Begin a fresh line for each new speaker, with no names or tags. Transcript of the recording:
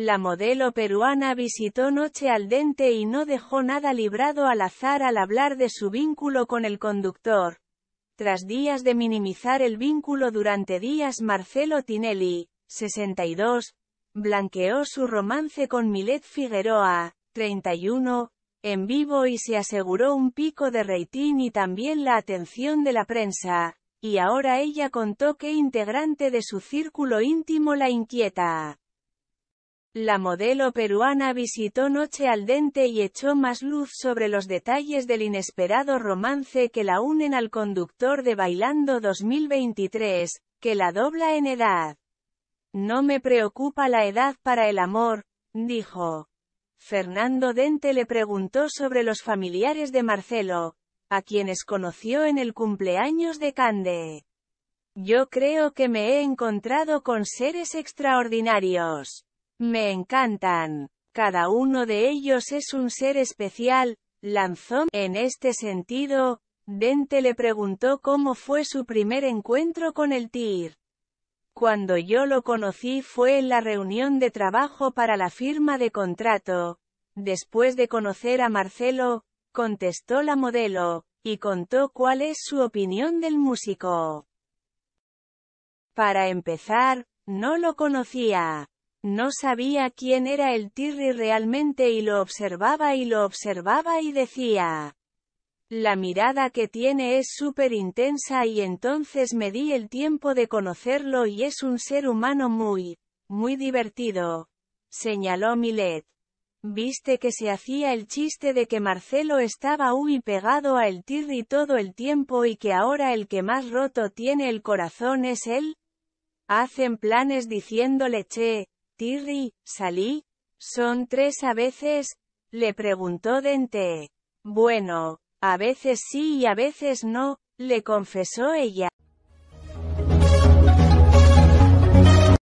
La modelo peruana visitó Noche al Dente y no dejó nada librado al azar al hablar de su vínculo con el conductor. Tras días de minimizar el vínculo durante días Marcelo Tinelli, 62, blanqueó su romance con Milet Figueroa, 31, en vivo y se aseguró un pico de reitín y también la atención de la prensa, y ahora ella contó que integrante de su círculo íntimo la inquieta. La modelo peruana visitó Noche al Dente y echó más luz sobre los detalles del inesperado romance que la unen al conductor de Bailando 2023, que la dobla en edad. No me preocupa la edad para el amor, dijo. Fernando Dente le preguntó sobre los familiares de Marcelo, a quienes conoció en el cumpleaños de Cande. Yo creo que me he encontrado con seres extraordinarios. Me encantan. Cada uno de ellos es un ser especial, lanzó. En este sentido, Dente le preguntó cómo fue su primer encuentro con el TIR. Cuando yo lo conocí fue en la reunión de trabajo para la firma de contrato. Después de conocer a Marcelo, contestó la modelo, y contó cuál es su opinión del músico. Para empezar, no lo conocía. No sabía quién era el Tirri realmente y lo observaba y lo observaba y decía. La mirada que tiene es súper intensa y entonces me di el tiempo de conocerlo y es un ser humano muy, muy divertido. Señaló Milet. Viste que se hacía el chiste de que Marcelo estaba muy pegado a el Tirri todo el tiempo y que ahora el que más roto tiene el corazón es él. Hacen planes diciéndole che, Tirri, salí, son tres a veces, le preguntó Dente. Bueno, a veces sí y a veces no, le confesó ella.